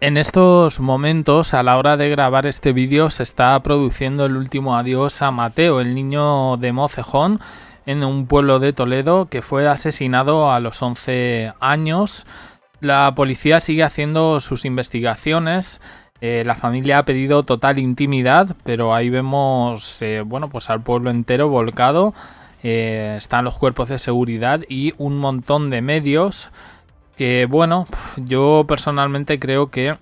En estos momentos, a la hora de grabar este vídeo, se está produciendo el último adiós a Mateo, el niño de Mocejón, en un pueblo de Toledo que fue asesinado a los 11 años. La policía sigue haciendo sus investigaciones. Eh, la familia ha pedido total intimidad, pero ahí vemos, eh, bueno, pues al pueblo entero volcado. Eh, están los cuerpos de seguridad y un montón de medios que bueno, yo personalmente creo que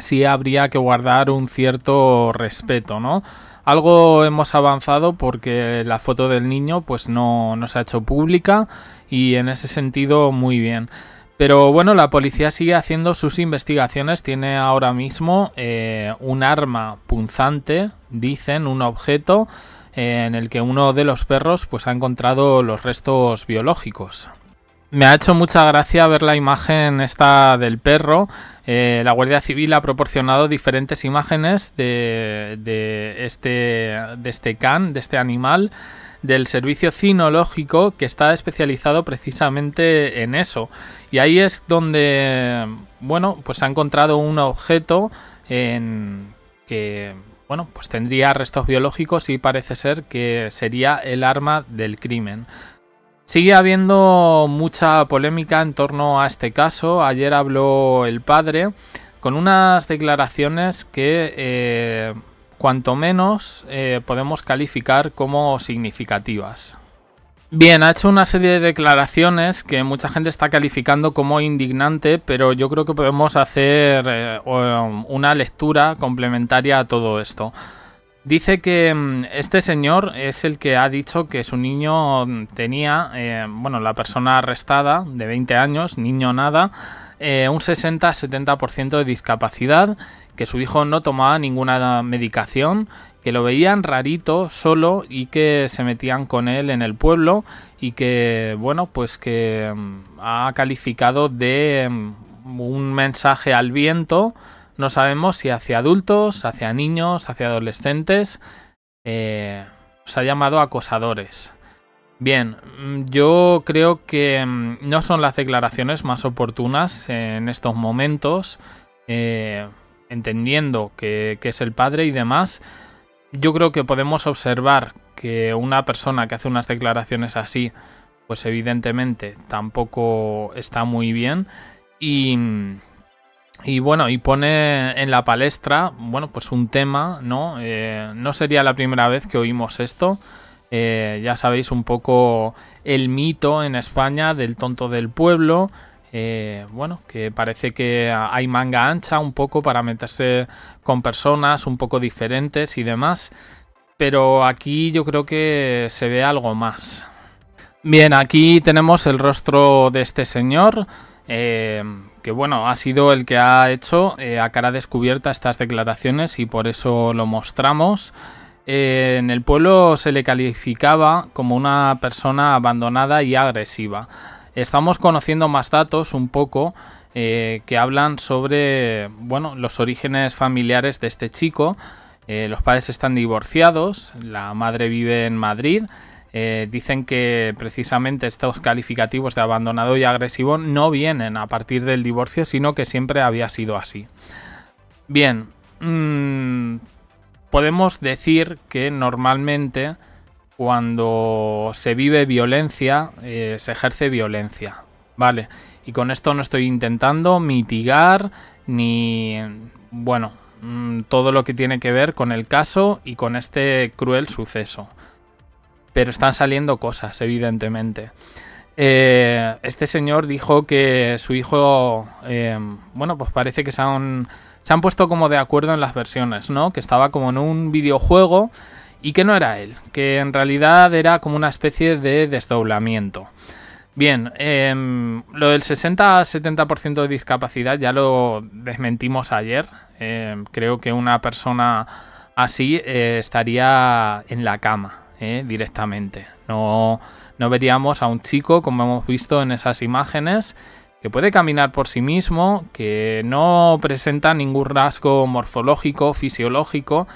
sí habría que guardar un cierto respeto, ¿no? Algo hemos avanzado porque la foto del niño pues no, no se ha hecho pública y en ese sentido muy bien. Pero bueno, la policía sigue haciendo sus investigaciones. Tiene ahora mismo eh, un arma punzante, dicen, un objeto eh, en el que uno de los perros pues ha encontrado los restos biológicos. Me ha hecho mucha gracia ver la imagen esta del perro. Eh, la Guardia Civil ha proporcionado diferentes imágenes este, de, este, can, de este animal, del servicio cinológico que está especializado precisamente en eso. Y ahí es donde, bueno, pues ha encontrado un objeto que bueno, pues tendría restos biológicos y parece ser que sería el arma del crimen. Sigue habiendo mucha polémica en torno a este caso. Ayer habló el padre con unas declaraciones que eh, cuanto menos eh, podemos calificar como significativas. Bien, ha hecho una serie de declaraciones que mucha gente está calificando como indignante, pero yo creo que podemos hacer eh, um, una lectura complementaria a todo esto. Dice que mm, este señor es el que ha dicho que su niño mm, tenía, eh, bueno, la persona arrestada de 20 años, niño nada, eh, un 60-70% de discapacidad, que su hijo no tomaba ninguna medicación, que lo veían rarito, solo y que se metían con él en el pueblo y que, bueno, pues que mm, ha calificado de un mensaje al viento no sabemos si hacia adultos, hacia niños, hacia adolescentes. Eh, se ha llamado acosadores. Bien, mm, yo creo que mm, no son las declaraciones más oportunas en estos momentos, eh, entendiendo que, que es el padre y demás. Yo creo que podemos observar que una persona que hace unas declaraciones así, pues evidentemente tampoco está muy bien. Y, mm, y bueno, y pone en la palestra, bueno, pues un tema, ¿no? Eh, no sería la primera vez que oímos esto. Eh, ya sabéis un poco el mito en España del tonto del pueblo. Eh, bueno, que parece que hay manga ancha un poco para meterse con personas un poco diferentes y demás. Pero aquí yo creo que se ve algo más. Bien, aquí tenemos el rostro de este señor. Eh, que bueno, ha sido el que ha hecho eh, a cara descubierta estas declaraciones y por eso lo mostramos. Eh, en el pueblo se le calificaba como una persona abandonada y agresiva. Estamos conociendo más datos un poco eh, que hablan sobre bueno, los orígenes familiares de este chico. los padres están divorciados, la madre vive en Madrid eh, dicen que precisamente estos calificativos de abandonado y agresivo no vienen a partir del divorcio, sino que siempre había sido así. Bien, mm, podemos decir que normalmente cuando se vive violencia, eh, se ejerce violencia, ¿vale? Y con esto no estoy intentando mitigar ni, bueno, mm, todo lo que tiene que ver con el caso y con este cruel suceso pero están saliendo cosas, evidentemente. Eh, este señor dijo que su hijo, eh, bueno, pues parece que se han, puesto como de acuerdo en las versiones, ¿no? Que estaba como en un videojuego y que no era él, que en realidad era como una especie de desdoblamiento. Bien, em, lo del 60-70% de discapacidad ya lo desmentimos ayer. Em, creo que una persona así eh, estaría en la cama, eh, directamente. No, no veríamos a un chico como hemos visto en esas imágenes que puede caminar por sí mismo, que no presenta ningún rasgo morfológico, fisiológico,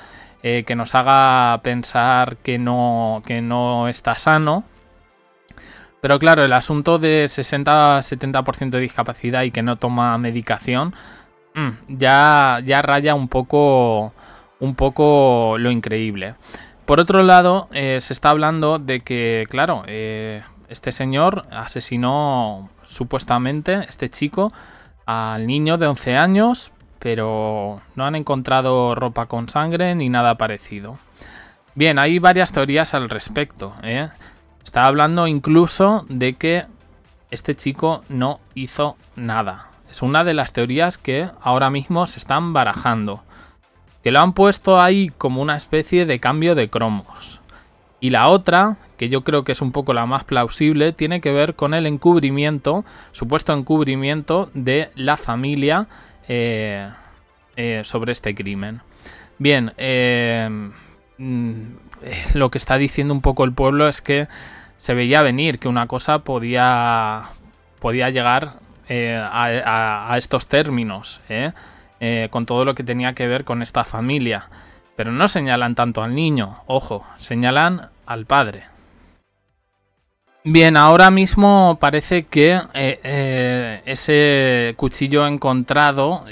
eh, que nos haga pensar que no, que no está sano. Pero claro, el asunto de 60-70% de discapacidad y que no toma medicación, mm, ya, ya raya un poco, un poco lo increíble. Por otro lado, eh, se está hablando de que, claro, eh, este señor asesinó supuestamente, este chico, al niño de 11 años, pero no han encontrado ropa con sangre ni nada parecido. Bien, hay varias teorías al respecto. ¿eh? Está hablando incluso de que este chico no hizo nada. Es una de las teorías que ahora mismo se están barajando que lo han puesto ahí como una especie de cambio de cromos. Y la otra, que yo creo que es un poco la más plausible, tiene que ver con el encubrimiento, supuesto encubrimiento de la familia eh, eh, sobre este crimen. Bien, eh, mm, lo que está diciendo un poco el pueblo es que se veía venir, que una cosa podía, podía llegar a, a estos términos. ¿eh? Eh, con todo lo que tenía que ver con esta familia. Pero no señalan tanto al niño, ojo, señalan al padre. Bien, ahora mismo parece que eh, eh, ese cuchillo encontrado,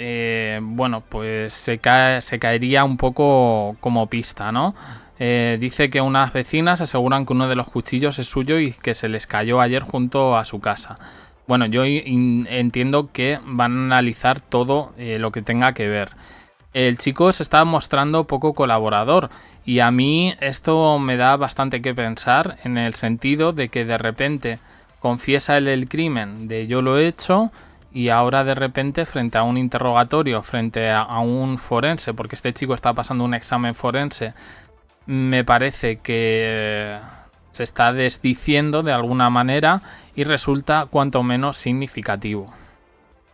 bueno, pues se, se caería un poco como pista, ¿no? dice que unas vecinas aseguran que uno de los cuchillos es suyo y que se les cayó ayer junto a su casa. Bueno, yo entiendo que van a analizar todo eh, lo que tenga que ver. El chico se está mostrando poco colaborador y a mí esto me da bastante que pensar en el sentido de que de repente confiesa el, el crimen de yo lo he hecho y ahora de repente frente a un interrogatorio, frente a un forense, porque este chico está pasando un examen forense, me parece que se está desdiciendo de alguna manera y resulta cuanto menos significativo.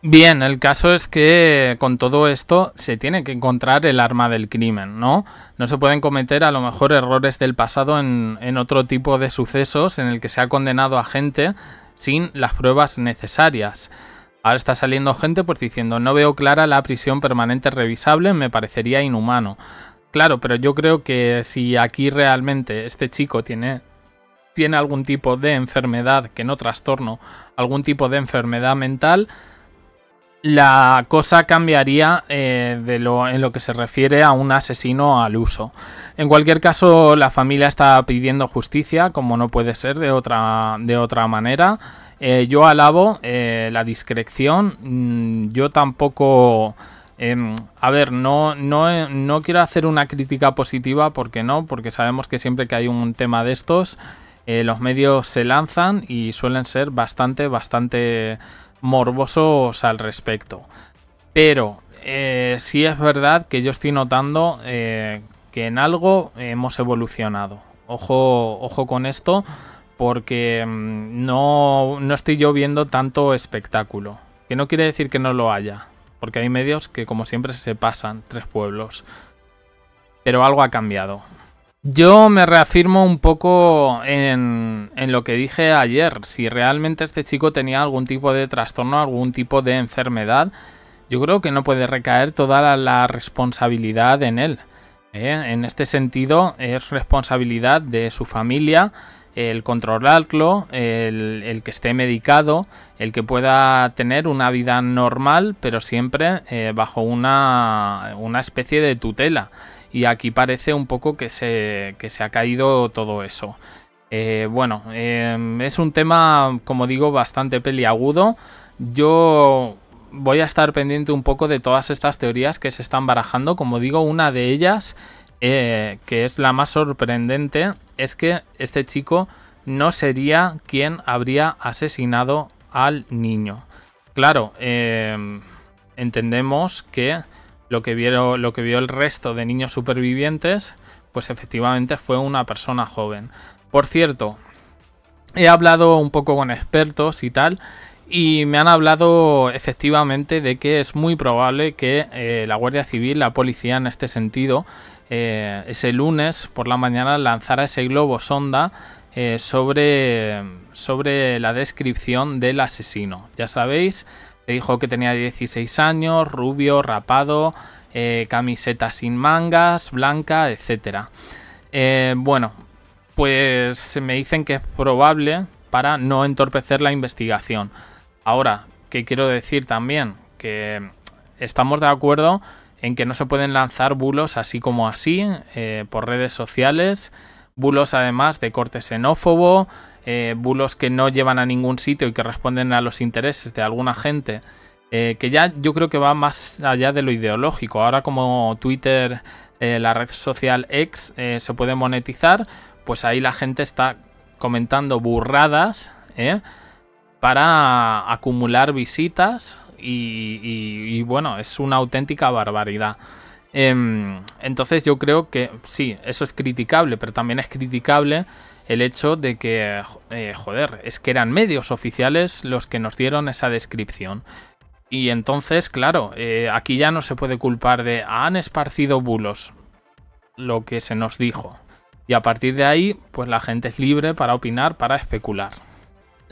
Bien, el caso es que con todo esto se tiene que encontrar el arma del crimen, ¿no? No se pueden cometer a lo mejor errores del pasado en, otro tipo de sucesos en el que se ha condenado a gente sin las pruebas necesarias. Ahora está saliendo gente pues diciendo no veo clara la prisión permanente revisable, me parecería inhumano. Claro, pero yo creo que si aquí realmente este chico tiene tiene algún tipo de enfermedad, que no trastorno, algún tipo de enfermedad mental, la cosa cambiaría eh, de en lo que se refiere a un asesino al uso. En cualquier caso, la familia está pidiendo justicia, como no puede ser de otra, de otra manera. Eh, yo alabo eh, la discreción, mm, yo tampoco... Em, a ver, no, no, no, quiero hacer una crítica positiva, porque no, porque sabemos que siempre que hay un tema de estos, eh, los medios se lanzan y suelen ser bastante, bastante morbosos al respecto. Pero eh, sí es verdad que yo estoy notando eh, que en algo hemos evolucionado. Ojo, ojo con esto, porque mm, no, no estoy yo viendo tanto espectáculo. Que no quiere decir que no lo haya, porque hay medios que como siempre se pasan tres pueblos. Pero algo ha cambiado. Yo me reafirmo un poco en, lo que dije ayer. Si realmente este chico tenía algún tipo de trastorno, algún tipo de enfermedad, yo creo que no puede recaer toda la, responsabilidad en él. ¿eh? En este sentido, es responsabilidad de su familia el controlarlo, el, que esté medicado, el que pueda tener una vida normal, pero siempre eh, bajo una, una especie de tutela y aquí parece un poco que se, se ha caído todo eso. Eh, bueno, em, es un tema, como digo, bastante peliagudo. Yo voy a estar pendiente un poco de todas estas teorías que se están barajando. Como digo, una de ellas, eh, que es la más sorprendente, es que este chico no sería quien habría asesinado al niño. Claro, em, entendemos que lo que, vieron, lo que vio el resto de niños supervivientes, pues efectivamente fue una persona joven. Por cierto, he hablado un poco con expertos y tal, y me han hablado efectivamente de que es muy probable que eh, la Guardia Civil, la policía en este sentido, eh, ese lunes por la mañana lanzara ese globo sonda eh, sobre, sobre la descripción del asesino. Ya sabéis, dijo que tenía 16 años, rubio, rapado, eh, camiseta sin mangas, blanca, etc. Eh, bueno, pues me dicen que es probable para no entorpecer la investigación. Ahora, ¿qué quiero decir también? Que estamos de acuerdo en que no se pueden lanzar bulos así como así eh, por redes sociales, bulos además de corte xenófobo, eh, bulos que no llevan a ningún sitio y que responden a los intereses de alguna gente, eh, que ya yo creo que va más allá de lo ideológico. Ahora como Twitter, eh, la red social X, se puede monetizar, pues ahí la gente está comentando burradas para acumular visitas y bueno, es una auténtica barbaridad. Em, entonces yo creo que sí, eso es criticable, pero también es criticable el hecho de que, eh, eh, joder, es que eran medios oficiales los que nos dieron esa descripción. Y entonces, claro, eh, aquí ya no se puede culpar de han esparcido bulos, lo que se nos dijo. Y a partir de ahí, pues la gente es libre para opinar, para especular.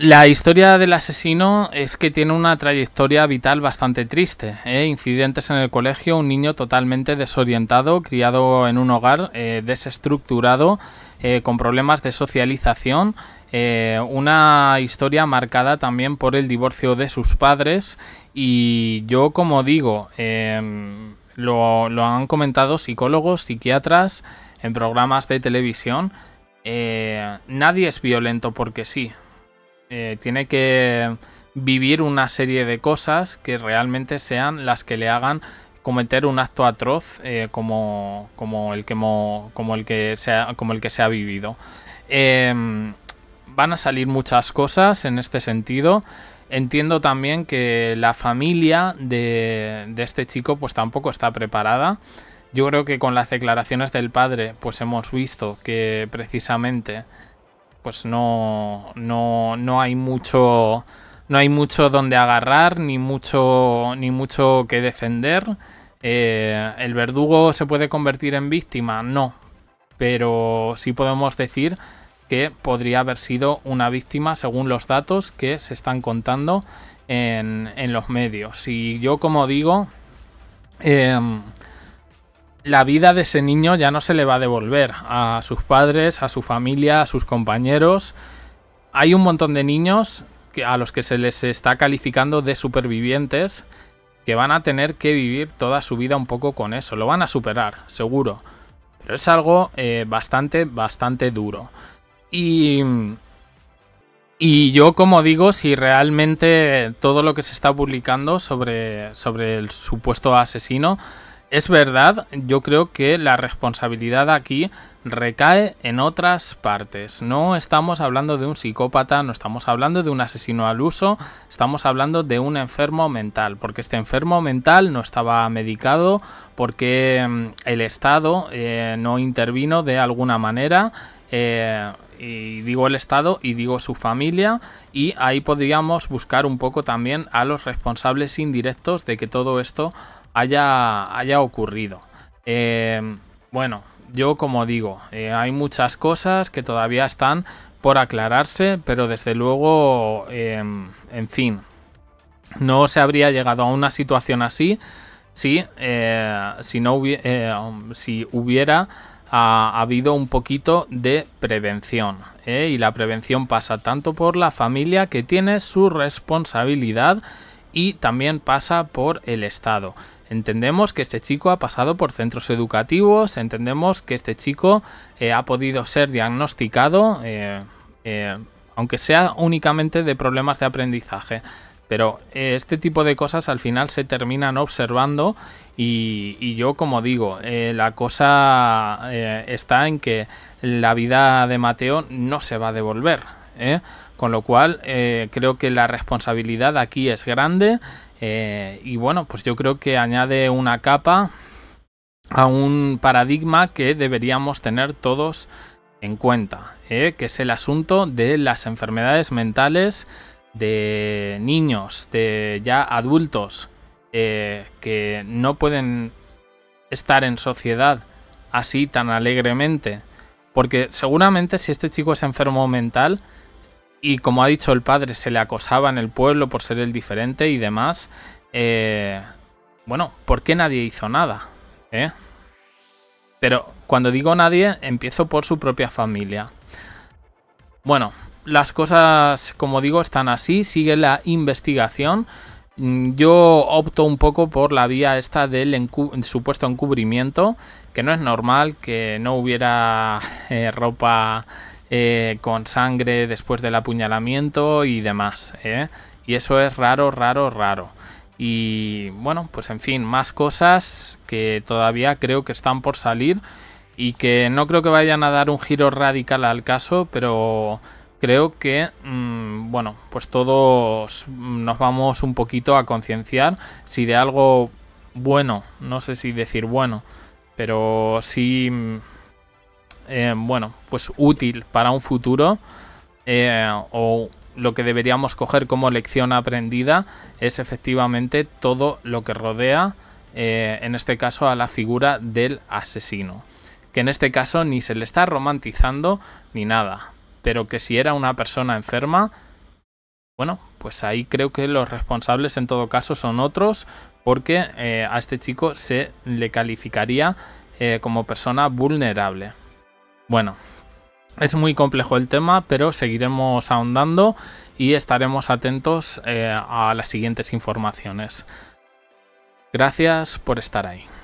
La historia del asesino es que tiene una trayectoria vital bastante triste. ¿eh? Incidentes en el colegio, un niño totalmente desorientado, criado en un hogar eh, desestructurado, eh, con problemas de socialización, una historia marcada también por el divorcio de sus padres y yo como digo, em, lo han comentado psicólogos, psiquiatras en programas de televisión, nadie es violento porque sí. Eh, tiene que vivir una serie de cosas que realmente sean las que le hagan cometer un acto atroz eh, como, como, el que como, el que se ha, como el que se ha vivido. Em, van a salir muchas cosas en este sentido. Entiendo también que la familia de, de este chico pues tampoco está preparada. Yo creo que con las declaraciones del padre pues hemos visto que precisamente pues no, no, no hay mucho no hay mucho donde agarrar ni mucho ni mucho que defender eh, el verdugo se puede convertir en víctima no pero sí podemos decir que podría haber sido una víctima según los datos que se están contando en, los medios y yo como digo em, la vida de ese niño ya no se le va a devolver a sus padres, a su familia, a sus compañeros. Hay un montón de niños a los que se les está calificando de supervivientes que van a tener que vivir toda su vida un poco con eso. Lo van a superar, seguro. Pero es algo eh, bastante, bastante duro. Y... Y yo, como digo, si realmente todo lo que se está publicando sobre, sobre el supuesto asesino es verdad, yo creo que la responsabilidad aquí recae en otras partes. No estamos hablando de un psicópata, no estamos hablando de un asesino al uso, estamos hablando de un enfermo mental, porque este enfermo mental no estaba medicado, porque mm, el Estado eh, no intervino de alguna manera. Eh, y digo el Estado y digo su familia y ahí podríamos buscar un poco también a los responsables indirectos de que todo esto haya, haya ocurrido. Eh, bueno, yo como digo, eh, hay muchas cosas que todavía están por aclararse, pero desde luego, eh, en fin, no se habría llegado a una situación así si, si no si hubiera ha, habido un poquito de prevención. ¿eh? Y la prevención pasa tanto por la familia que tiene su responsabilidad y también pasa por el Estado. Entendemos que este chico ha pasado por centros educativos, entendemos que este chico eh, ha podido ser diagnosticado, eh, aunque sea únicamente de problemas de aprendizaje. Pero eh, este tipo de cosas al final se terminan observando y, yo como digo, eh, la cosa eh, está en que la vida de Mateo no se va a devolver. Con lo cual creo que la responsabilidad aquí es grande y bueno, pues yo creo que añade una capa a un paradigma que deberíamos tener todos en cuenta, que es el asunto de las enfermedades mentales de niños, de ya adultos, eh, que no pueden estar en sociedad así tan alegremente. Porque seguramente si este chico es enfermo mental, y como ha dicho el padre, se le acosaba en el pueblo por ser el diferente y demás, eh, bueno, ¿por qué nadie hizo nada? ¿Eh? Pero cuando digo nadie, empiezo por su propia familia. Bueno, las cosas, como digo, están así, sigue la investigación. Mm, yo opto un poco por la vía esta del supuesto encubrimiento, que no es normal que no hubiera eh, ropa eh, con sangre después del apuñalamiento y demás. ¿eh? Y eso es raro, raro, raro. Y bueno, pues en fin, más cosas que todavía creo que están por salir y que no creo que vayan a dar un giro radical al caso, pero creo que, mm, bueno, pues todos nos vamos un poquito a concienciar si de algo bueno, no sé si decir bueno, pero sí, mm, eh, bueno, pues útil para un futuro eh, o lo que deberíamos coger como lección aprendida es efectivamente todo lo que rodea, eh, en este caso, a la figura del asesino. Que en este caso ni se le está romantizando ni nada, pero que si era una persona enferma, bueno, pues ahí creo que los responsables en todo caso son otros, porque eh, a este chico se le calificaría eh, como persona vulnerable. Bueno, es muy complejo el tema, pero seguiremos ahondando y estaremos atentos eh, a las siguientes informaciones. Gracias por estar ahí.